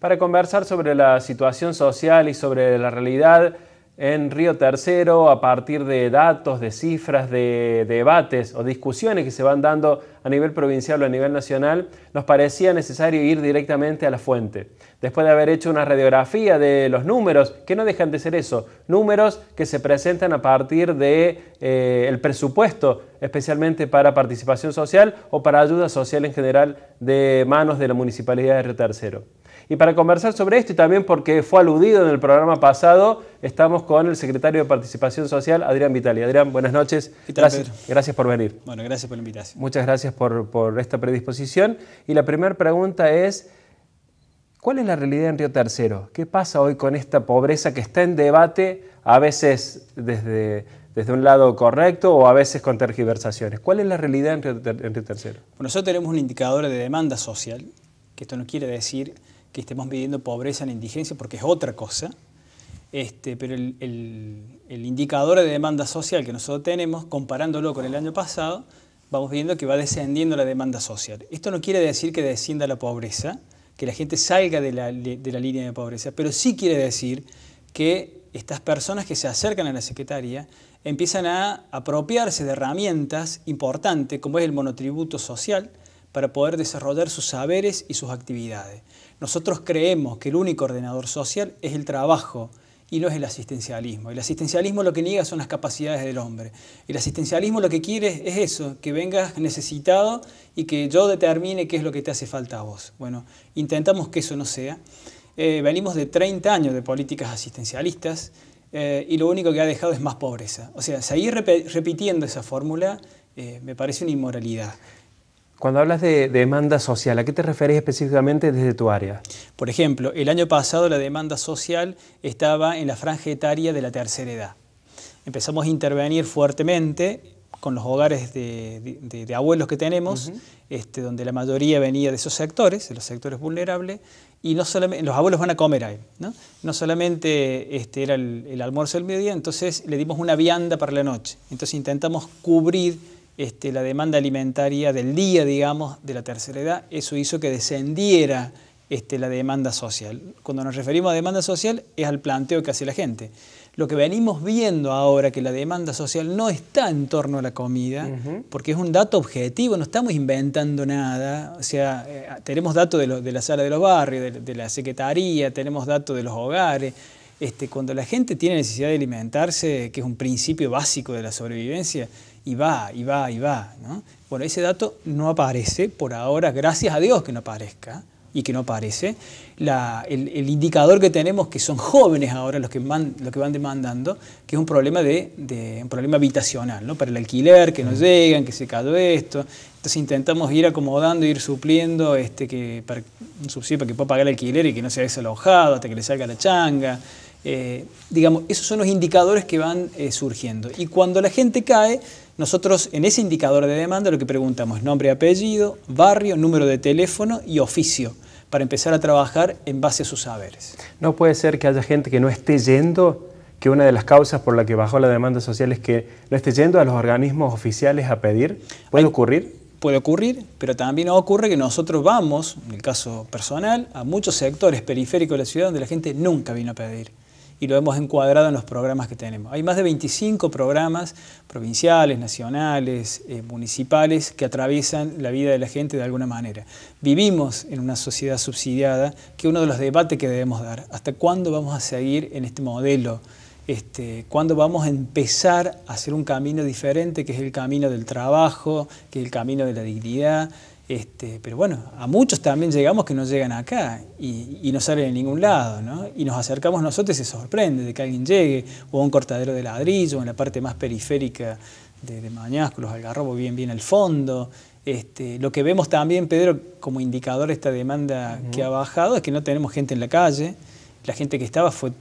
para conversar sobre la situación social y sobre la realidad en Río Tercero a partir de datos, de cifras, de debates o discusiones que se van dando a nivel provincial o a nivel nacional, nos parecía necesario ir directamente a la fuente. Después de haber hecho una radiografía de los números, que no dejan de ser eso, números que se presentan a partir del de, eh, el presupuesto, especialmente para participación social o para ayuda social en general de manos de la Municipalidad de Río Tercero. Y para conversar sobre esto y también porque fue aludido en el programa pasado, estamos con el secretario de Participación Social, Adrián Vitali. Adrián, buenas noches. gracias, por venir. Bueno, gracias por la invitación. Muchas gracias por, esta predisposición. Y la primera pregunta es, ¿cuál es la realidad en Río Tercero? ¿Qué pasa hoy con esta pobreza que está en debate, a veces desde desde un lado correcto o a veces con tergiversaciones. ¿Cuál es la realidad en Río, Tercero? Bueno, nosotros tenemos un indicador de demanda social, que esto no quiere decir que estemos midiendo pobreza en indigencia, porque es otra cosa, este, pero el, indicador de demanda social que nosotros tenemos, comparándolo con el año pasado, vamos viendo que va descendiendo la demanda social. Esto no quiere decir que descienda la pobreza, que la gente salga de la, de la línea de pobreza, pero sí quiere decir que estas personas que se acercan a la Secretaría empiezan a apropiarse de herramientas importantes, como es el monotributo social, para poder desarrollar sus saberes y sus actividades. Nosotros creemos que el único ordenador social es el trabajo y no es el asistencialismo. El asistencialismo lo que niega son las capacidades del hombre. El asistencialismo lo que quiere es eso, que vengas necesitado y que yo determine qué es lo que te hace falta a vos. Bueno, intentamos que eso no sea. Eh, venimos de 30 años de políticas asistencialistas eh, y lo único que ha dejado es más pobreza. O sea, seguir repitiendo esa fórmula eh, me parece una inmoralidad. Cuando hablas de demanda social, ¿a qué te referís específicamente desde tu área? Por ejemplo, el año pasado la demanda social estaba en la franja etaria de la tercera edad. Empezamos a intervenir fuertemente con los hogares de, abuelos que tenemos, este, donde la mayoría venía de esos sectores, de los sectores vulnerables, y no solamente, los abuelos van a comer ahí, no, no solamente este, era el, el almuerzo del mediodía, entonces le dimos una vianda para la noche, entonces intentamos cubrir este, la demanda alimentaria del día, digamos, de la tercera edad, eso hizo que descendiera este, la demanda social. Cuando nos referimos a demanda social es al planteo que hace la gente. Lo que venimos viendo ahora, que la demanda social no está en torno a la comida, porque es un dato objetivo, no estamos inventando nada. O sea, eh, tenemos datos de, la sala de los barrios, de, de la secretaría, tenemos datos de los hogares, este, cuando la gente tiene necesidad de alimentarse, que es un principio básico de la sobrevivencia, y va, y va, y va. ¿no? Bueno, ese dato no aparece por ahora, gracias a Dios que no aparezca y que no aparece. el, indicador que tenemos, que son jóvenes ahora los que, van, que van demandando, que es un problema, de, un problema habitacional, ¿no? para el alquiler, que no mm. llegan, que se cayó esto. Entonces intentamos ir acomodando, ir supliendo este, que, un subsidio para que pueda pagar el alquiler y que no sea desalojado hasta que le salga la changa. Eh, digamos, esos son los indicadores que van eh, surgiendo. Y cuando la gente cae, nosotros en ese indicador de demanda lo que preguntamos nombre, apellido, barrio, número de teléfono y oficio para empezar a trabajar en base a sus saberes. No puede ser que haya gente que no esté yendo, que una de las causas por la que bajó la demanda social es que no esté yendo a los organismos oficiales a pedir. ¿Puede ocurrir? Puede ocurrir, pero también ocurre que nosotros vamos, en el caso personal, a muchos sectores periféricos de la ciudad donde la gente nunca vino a pedir y lo hemos encuadrado en los programas que tenemos. Hay más de 25 programas provinciales, nacionales, eh, municipales que atraviesan la vida de la gente de alguna manera. Vivimos en una sociedad subsidiada que uno de los debates que debemos dar, ¿hasta cuándo vamos a seguir en este modelo? Este, cuándo vamos a empezar a hacer un camino diferente, que es el camino del trabajo, que es el camino de la dignidad, este, pero bueno, a muchos también llegamos que no llegan acá y, no salen en ningún lado, ¿no? Y nos acercamos nosotros y se sorprende de que alguien llegue, o a un cortadero de ladrillo, o en la parte más periférica de, de al los bien bien al fondo. Este, lo que vemos también, Pedro, como indicador de esta demanda que ha bajado, es que no tenemos gente en la calle. La gente que estaba fue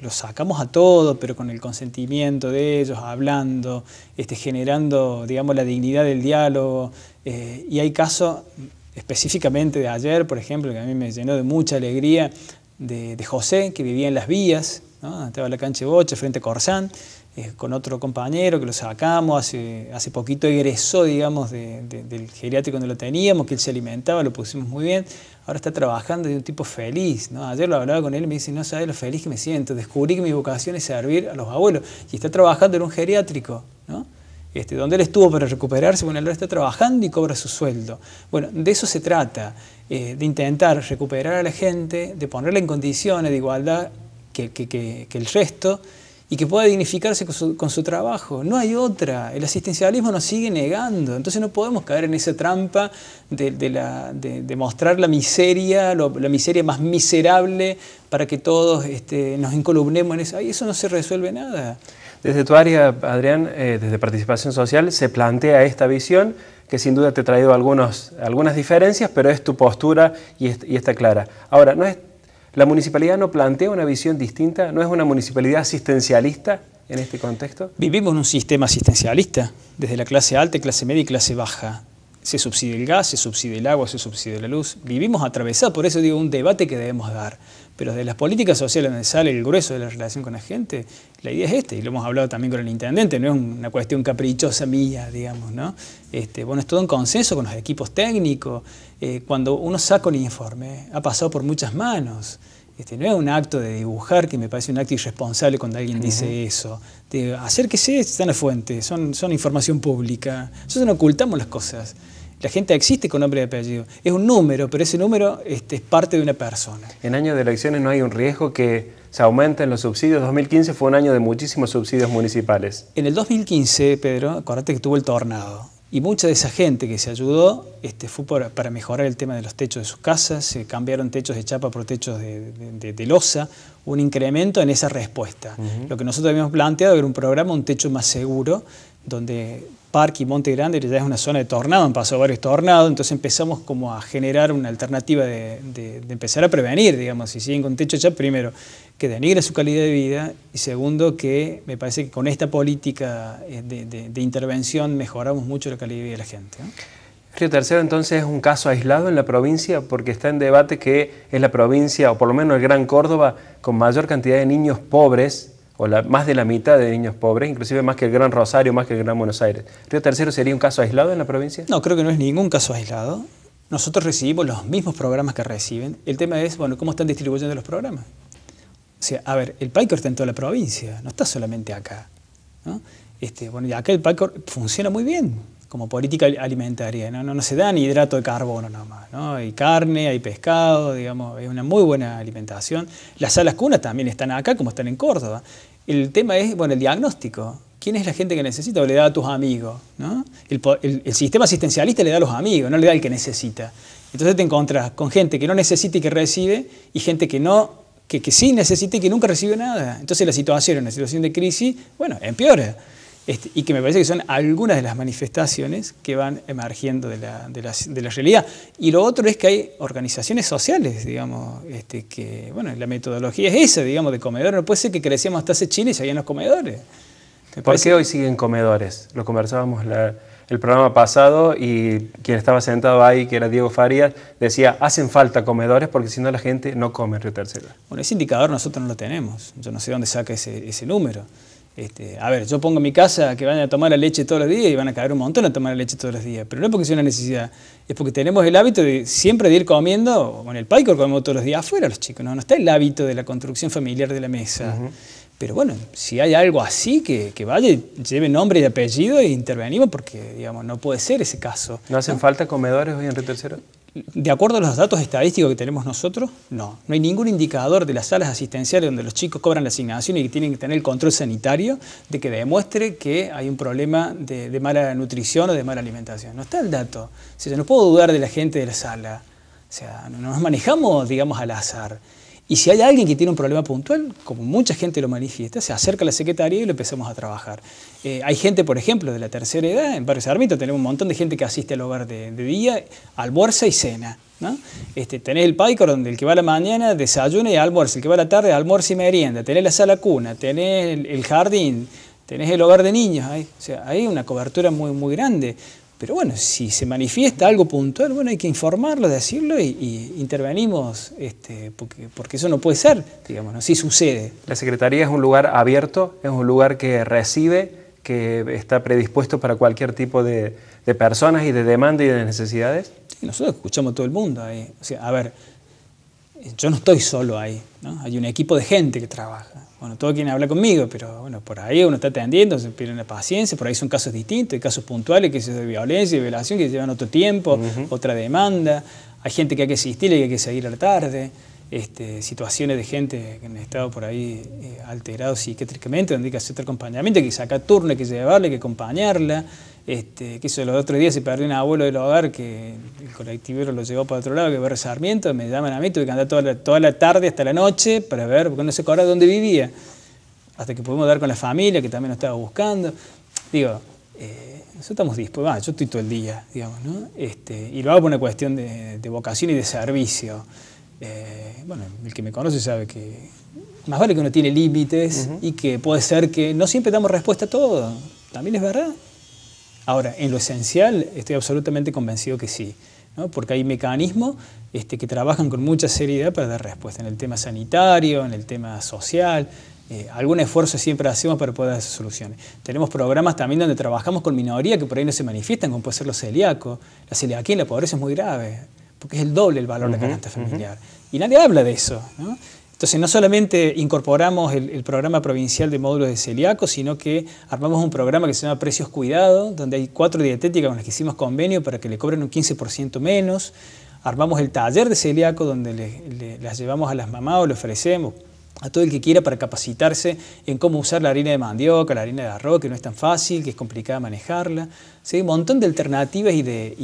lo sacamos a todos pero con el consentimiento de ellos, hablando, este, generando, digamos, la dignidad del diálogo, eh, y hay casos específicamente de ayer, por ejemplo, que a mí me llenó de mucha alegría, de, José, que vivía en las vías, estaba en la cancha de frente a Corsán, eh, con otro compañero que lo sacamos, hace, hace poquito egresó, digamos, del geriátrico donde lo teníamos, que él se alimentaba, lo pusimos muy bien, ahora está trabajando de un tipo feliz, Ayer lo hablaba con él y me dice, no sabes lo feliz que me siento, descubrí que mi vocación es servir a los abuelos, y está trabajando en un geriátrico, ¿no? Este, donde él estuvo para recuperarse, bueno, él ahora está trabajando y cobra su sueldo. Bueno, de eso se trata, eh, de intentar recuperar a la gente, de ponerla en condiciones de igualdad que, el resto y que pueda dignificarse con su, trabajo. No hay otra. El asistencialismo nos sigue negando. Entonces no podemos caer en esa trampa de, mostrar la miseria, la miseria más miserable para que todos este, nos incolumnemos en eso. Ay, eso no se resuelve nada. Desde tu área, Adrián, eh, desde Participación Social, se plantea esta visión que sin duda te ha traído algunas diferencias, pero es tu postura y, está clara. Ahora, ¿no es, ¿la municipalidad no plantea una visión distinta? ¿No es una municipalidad asistencialista en este contexto? Vivimos en un sistema asistencialista, desde la clase alta, clase media y clase baja. Se subsidia el gas, se subsidia el agua, se subsidia la luz. Vivimos atravesados, por eso digo, un debate que debemos dar. Pero de las políticas sociales donde sale el grueso de la relación con la gente, la idea es esta, y lo hemos hablado también con el intendente, no es una cuestión caprichosa mía, digamos, ¿no? Este, bueno, es todo un consenso con los equipos técnicos. Eh, cuando uno saca un informe, ha pasado por muchas manos. Este, no es un acto de dibujar que me parece un acto irresponsable cuando alguien dice eso. de eso. De sea, están las fuentes, son, son información pública. Nosotros no ocultamos las cosas. La gente existe con nombre y apellido. Es un número, pero ese número este, es parte de una persona. En año de elecciones no hay un riesgo que se aumenten los subsidios. 2015 fue un año de muchísimos subsidios municipales. En el 2015, Pedro, acuérdate que tuvo el tornado. Y mucha de esa gente que se ayudó este, fue para mejorar el tema de los techos de sus casas, se cambiaron techos de chapa por techos de, de, losa, un incremento en esa respuesta. Lo que nosotros habíamos planteado era un programa, un techo más seguro, donde Parque y Monte Grande ya es una zona de tornado, han pasado varios tornados, entonces empezamos como a generar una alternativa de, empezar a prevenir, digamos, si siguen con techo ya, primero, que denigra su calidad de vida y segundo, que me parece que con esta política eh, de, intervención mejoramos mucho la calidad de vida de la gente. Río Tercero entonces es un caso aislado en la provincia porque está en debate que es la provincia, o por lo menos el Gran Córdoba, con mayor cantidad de niños pobres o más de la mitad de niños pobres, inclusive más que el Gran Rosario, más que el Gran Buenos Aires. ¿Río Tercero sería un caso aislado en la provincia? No, creo que no es ningún caso aislado. Nosotros recibimos los mismos programas que reciben. El tema es, bueno, ¿cómo están distribuyendo los programas? O sea, a ver, el PICOR está en toda la provincia, no está solamente acá. Este, bueno, y acá el PICOR funciona muy bien como política alimentaria. No, no, se dan hidrato de carbono nomás, ¿no? Hay carne, hay pescado, digamos, es una muy buena alimentación. Las salas cunas también están acá, como están en Córdoba. El tema es, bueno, el diagnóstico. ¿Quién es la gente que necesita? O le da a tus amigos, ¿no? El, sistema asistencialista le da a los amigos, no le da al que necesita. Entonces te encuentras con gente que no necesita y que recibe, y gente que no que, que sí necesita y que nunca recibe nada. Entonces la situación, en una situación de crisis, bueno, empeora. Este, y que me parece que son algunas de las manifestaciones que van emergiendo de la, realidad. Y lo otro es que hay organizaciones sociales, digamos, este, que, bueno, la metodología es esa, digamos, de comedor. No puede ser que crecíamos hasta hace Chile y habían los comedores. ¿Por qué hoy siguen comedores? Lo conversábamos el programa pasado y quien estaba sentado ahí, que era Diego Farias decía, hacen falta comedores porque si no la gente no come en Río Tercero. Bueno, ese indicador nosotros no lo tenemos. Yo no sé dónde saca ese número. Este, a ver, yo pongo en mi casa que van a tomar la leche todos los días y van a caer un montón a tomar la leche todos los días, pero no es porque sea una necesidad, es porque tenemos el hábito de siempre de ir comiendo, o en el paico comemos todos los días afuera los chicos, no, no está el hábito de la construcción familiar de la mesa. Pero bueno, si hay algo así, que, vaya, lleve nombre y apellido e intervenimos porque, digamos, no puede ser ese caso. ¿No hacen falta comedores hoy en Río Tercero? de acuerdo a los datos estadísticos que tenemos nosotros, no. No hay ningún indicador de las salas asistenciales donde los chicos cobran la asignación y que tienen que tener el control sanitario de que demuestre que hay un problema de, mala nutrición o de mala alimentación. No está el dato. Si sea, no puedo dudar de la gente de la sala. O sea, nos manejamos, digamos, al azar. Y si hay alguien que tiene un problema puntual, como mucha gente lo manifiesta, se acerca a la secretaría y lo empezamos a trabajar. Eh, hay gente, por ejemplo, de la tercera edad, en Barrio Sarmiento tenemos un montón de gente que asiste al hogar de, día, almuerza y cena. ¿no? Este, tenés el Picor donde el que va a la mañana desayuna y almuerza, el que va a la tarde almuerza y merienda, tenés la sala cuna, tenés el, jardín, tenés el hogar de niños, hay, o sea, hay una cobertura muy, muy grande. Pero bueno, si se manifiesta algo puntual, bueno, hay que informarlo, decirlo y, intervenimos, este, porque, porque, eso no puede ser, digamos, si sucede. La Secretaría es un lugar abierto, es un lugar que recibe, que está predispuesto para cualquier tipo de, personas y de demanda y de necesidades. nosotros escuchamos a todo el mundo ahí. O sea, a ver, yo no estoy solo ahí, ¿no? hay un equipo de gente que trabaja. Bueno, todo quien habla conmigo, pero bueno, por ahí uno está atendiendo, se pierde la paciencia, por ahí son casos distintos, hay casos puntuales que son de violencia y violación que llevan otro tiempo, otra demanda, hay gente que hay que asistir y que hay que seguir a la tarde, este, situaciones de gente que han estado por ahí eh, alterados psiquiátricamente, donde hay que hacer este acompañamiento, hay que sacar turno, hay que llevarla, hay que acompañarla. Este, que eso los otros días se perdió un abuelo del hogar que el colectivero lo llevó para otro lado, que ver Sarmiento, me llaman a mí, tuve que andar toda la, toda la tarde hasta la noche para ver, porque no se acordaba dónde vivía, hasta que pudimos dar con la familia, que también lo estaba buscando. Digo, eh, nosotros estamos dispuestos, yo estoy todo el día, digamos, ¿no? Este, y lo hago por una cuestión de, vocación y de servicio. Eh, bueno, el que me conoce sabe que más vale que uno tiene límites y que puede ser que no siempre damos respuesta a todo, también es verdad. Ahora, en lo esencial, estoy absolutamente convencido que sí, porque hay mecanismos este, que trabajan con mucha seriedad para dar respuesta en el tema sanitario, en el tema social. Eh, algún esfuerzo siempre hacemos para poder dar soluciones. Tenemos programas también donde trabajamos con minorías que por ahí no se manifiestan, como puede ser los celíacos. La celiaquía en la pobreza es muy grave, porque es el doble el valor de la canasta familiar. Y nadie habla de eso. ¿no? Entonces no solamente incorporamos el, programa provincial de módulos de celíacos, sino que armamos un programa que se llama Precios Cuidado, donde hay cuatro dietéticas con las que hicimos convenio para que le cobren un 15% menos. Armamos el taller de celíaco donde las llevamos a las mamás o le ofrecemos a todo el que quiera para capacitarse en cómo usar la harina de mandioca, la harina de arroz, que no es tan fácil, que es complicada manejarla. ¿sí? Un montón de alternativas y de,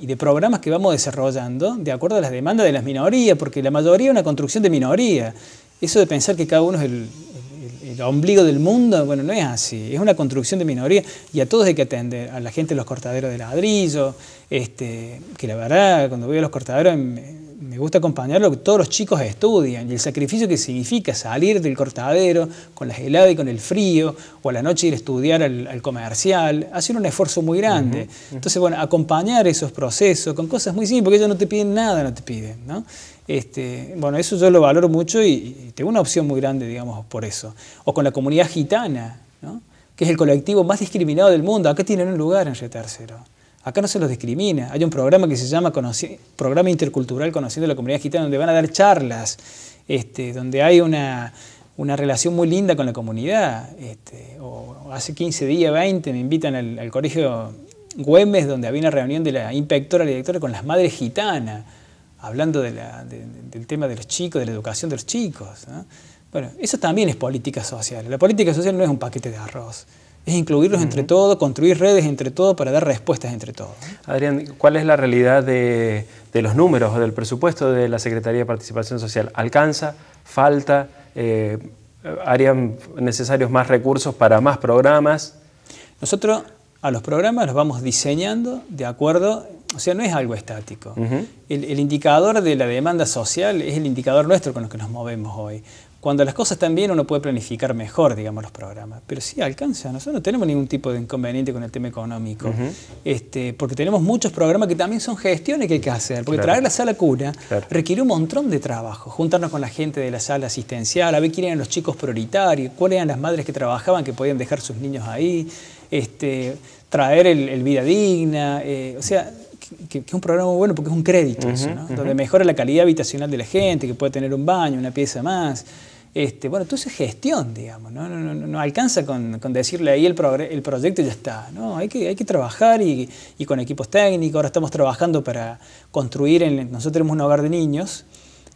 y, de, programas que vamos desarrollando de acuerdo a las demandas de las minorías, porque la mayoría es una construcción de minoría. Eso de pensar que cada uno es el, ombligo del mundo, bueno, no es así. Es una construcción de minoría y a todos hay que atender. A la gente de los cortaderos de ladrillo, este, que la verdad, cuando voy a los cortaderos me gusta acompañarlo todos los chicos estudian y el sacrificio que significa salir del cortadero con la helada y con el frío, o a la noche ir a estudiar al, comercial, hacer un esfuerzo muy grande. Entonces, bueno, acompañar esos procesos con cosas muy simples, porque ellos no te piden nada, no te piden, ¿no? Este, bueno, eso yo lo valoro mucho y, tengo una opción muy grande, digamos, por eso. O con la comunidad gitana, que es el colectivo más discriminado del mundo. Acá tienen un lugar en Río Tercero. Acá no se los discrimina. Hay un programa que se llama Programa Intercultural Conociendo la Comunidad Gitana, donde van a dar charlas, este, donde hay una, relación muy linda con la comunidad. Este, hace 15 días, 20, me invitan al, colegio Güemes, donde había una reunión de la inspectora, la directora, con las madres gitanas, hablando del tema de los chicos, de la educación de los chicos. Bueno, eso también es política social. La política social no es un paquete de arroz es incluirlos entre todos, construir redes entre todos para dar respuestas entre todos. Adrián, ¿cuál es la realidad de, los números o del presupuesto de la Secretaría de Participación Social? ¿Alcanza? ¿Falta? Eh, ¿Harían necesarios más recursos para más programas? Nosotros a los programas los vamos diseñando de acuerdo, o sea, no es algo estático. el, indicador de la demanda social es el indicador nuestro con el que nos movemos hoy. Cuando las cosas están bien uno puede planificar mejor, digamos, los programas, pero sí alcanza, nosotros no tenemos ningún tipo de inconveniente con el tema económico, este, porque tenemos muchos programas que también son gestiones que hay que hacer, porque traer la sala cura requiere un montón de trabajo, juntarnos con la gente de la sala asistencial, a ver quién eran los chicos prioritarios, cuáles eran las madres que trabajaban que podían dejar sus niños ahí, este, traer el, vida digna, eh, o sea, que, es un programa muy bueno porque es un crédito, eso, ¿no? donde mejora la calidad habitacional de la gente, que puede tener un baño, una pieza más. Este, bueno, entonces gestión, digamos, ¿no? alcanza con, decirle ahí el, proyecto y ya está, ¿no? Hay que, trabajar y, con equipos técnicos, ahora estamos trabajando para construir, nosotros tenemos un hogar de niños,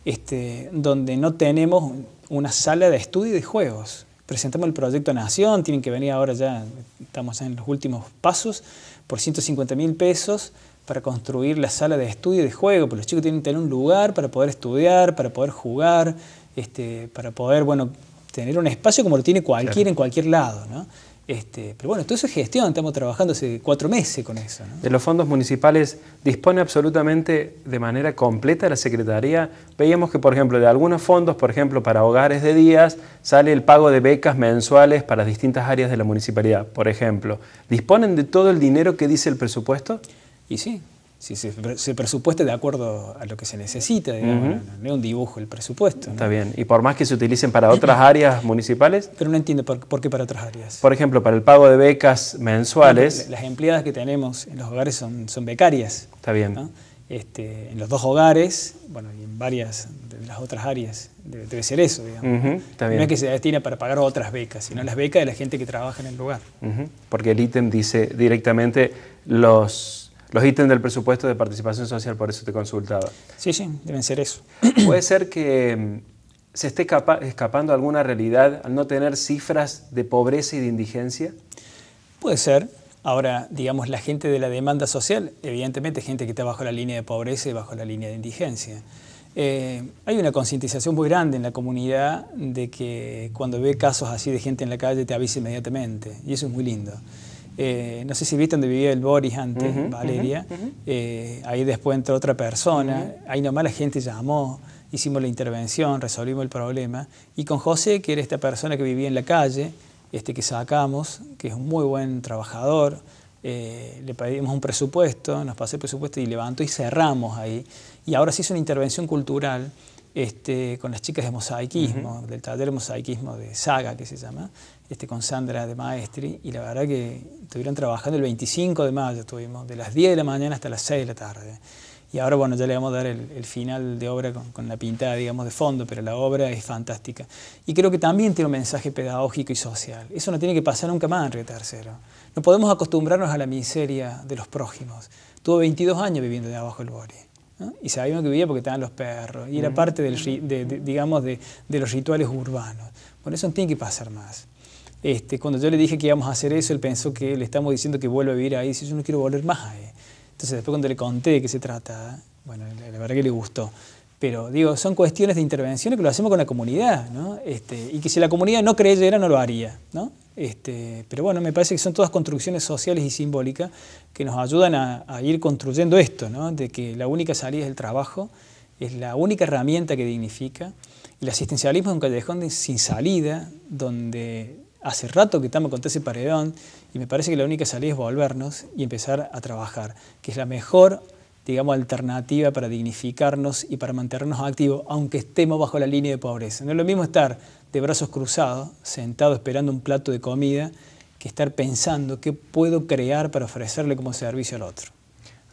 este, donde no tenemos una sala de estudio de juegos. Presentamos el proyecto a Nación, tienen que venir ahora ya, estamos en los últimos pasos, por 150 mil pesos para construir la sala de estudio de juego, porque los chicos tienen que tener un lugar para poder estudiar, para poder jugar, este, para poder bueno, tener un espacio como lo tiene cualquiera en cualquier lado. ¿no? Este, pero bueno, todo eso es gestión, estamos trabajando hace cuatro meses con eso. De los fondos municipales dispone absolutamente de manera completa la Secretaría. Veíamos que, por ejemplo, de algunos fondos, por ejemplo, para hogares de días, sale el pago de becas mensuales para distintas áreas de la municipalidad, por ejemplo. ¿Disponen de todo el dinero que dice el presupuesto? Y sí, si se, presupuesta de acuerdo a lo que se necesita, digamos, no, es un dibujo el presupuesto. Está bien, y por más que se utilicen para otras áreas municipales. Pero no entiendo por, qué para otras áreas. Por ejemplo, para el pago de becas mensuales. Las, empleadas que tenemos en los hogares son, son becarias. Está bien. Este, en los dos hogares, bueno, y en varias de las otras áreas, debe, ser eso, digamos. No es que se destine para pagar otras becas, sino las becas de la gente que trabaja en el lugar. Porque el ítem dice directamente los los ítems del presupuesto de participación social, por eso te consultaba. Sí, sí, deben ser eso. Puede ser que mm, se esté escapando alguna realidad al no tener cifras de pobreza y de indigencia. Puede ser. Ahora, digamos, la gente de la demanda social, evidentemente gente que está bajo la línea de pobreza y bajo la línea de indigencia. Eh, hay una concientización muy grande en la comunidad de que cuando ve casos así de gente en la calle te avisa inmediatamente, y eso es muy lindo. Eh, no sé si viste donde vivía el Boris antes, Valeria. Eh, ahí después entró otra persona. Ahí nomás la gente llamó, hicimos la intervención, resolvimos el problema. Y con José, que era esta persona que vivía en la calle, este que sacamos, que es un muy buen trabajador, eh, le pedimos un presupuesto, nos pasó el presupuesto y levantó y cerramos ahí. Y ahora se hizo una intervención cultural este, con las chicas de mosaicismo, del taller de mosaicismo de Saga, que se llama, este, con Sandra de Maestri, y la verdad que estuvieron trabajando el 25 de mayo, estuvimos de las 10 de la mañana hasta las 6 de la tarde. Y ahora, bueno, ya le vamos a dar el, final de obra con, la pintada, digamos, de fondo, pero la obra es fantástica. Y creo que también tiene un mensaje pedagógico y social. Eso no tiene que pasar nunca más en Río Tercero. No podemos acostumbrarnos a la miseria de los prójimos. Tuvo 22 años viviendo de abajo el Bori. Y sabíamos que vivía porque estaban los perros. Y era parte, de, digamos, de, de los rituales urbanos. Bueno, eso no tiene que pasar más. Este, cuando yo le dije que íbamos a hacer eso, él pensó que le estamos diciendo que vuelva a vivir ahí. Si yo no quiero volver más ahí. Eh". Entonces después cuando le conté de qué se trata, bueno, la verdad que le gustó. Pero digo, son cuestiones de intervención que lo hacemos con la comunidad, ¿no? Este, y que si la comunidad no creyera, no lo haría, ¿no? Este, pero bueno, me parece que son todas construcciones sociales y simbólicas que nos ayudan a, ir construyendo esto, ¿no? De que la única salida es el trabajo, es la única herramienta que dignifica. El asistencialismo es un callejón sin salida, donde hace rato que estamos con ese paredón y me parece que la única salida es volvernos y empezar a trabajar, que es la mejor digamos, alternativa para dignificarnos y para mantenernos activos, aunque estemos bajo la línea de pobreza. No es lo mismo estar de brazos cruzados, sentado esperando un plato de comida, que estar pensando qué puedo crear para ofrecerle como servicio al otro.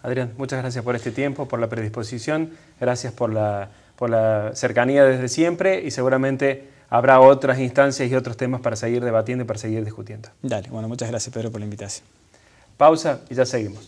Adrián, muchas gracias por este tiempo, por la predisposición, gracias por la, por la cercanía desde siempre y seguramente habrá otras instancias y otros temas para seguir debatiendo y para seguir discutiendo. Dale, bueno, muchas gracias Pedro por la invitación. Pausa y ya seguimos.